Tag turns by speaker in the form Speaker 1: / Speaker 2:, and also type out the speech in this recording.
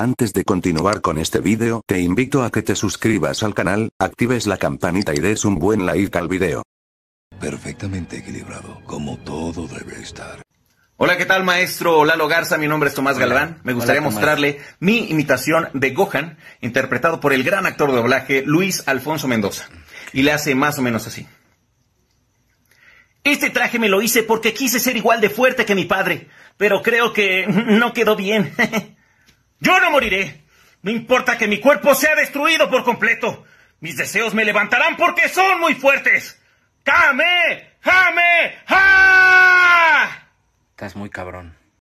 Speaker 1: Antes de continuar con este vídeo te invito a que te suscribas al canal, actives la campanita y des un buen like al video. Perfectamente
Speaker 2: equilibrado, como todo debe estar.
Speaker 3: Hola, ¿qué tal maestro Lalo Garza? Mi nombre es Tomás Galván. Me gustaría mostrarle mi imitación de Gohan, interpretado por el gran actor de doblaje Luis Alfonso Mendoza. Y le hace más o menos así.
Speaker 4: Este traje me lo hice porque quise ser igual de fuerte que mi padre, pero creo que no quedó bien. Yo no moriré. No importa que mi cuerpo sea destruido por completo. Mis deseos me levantarán
Speaker 5: porque son muy fuertes. ¡Kame! ¡Jame!
Speaker 6: Estás muy cabrón.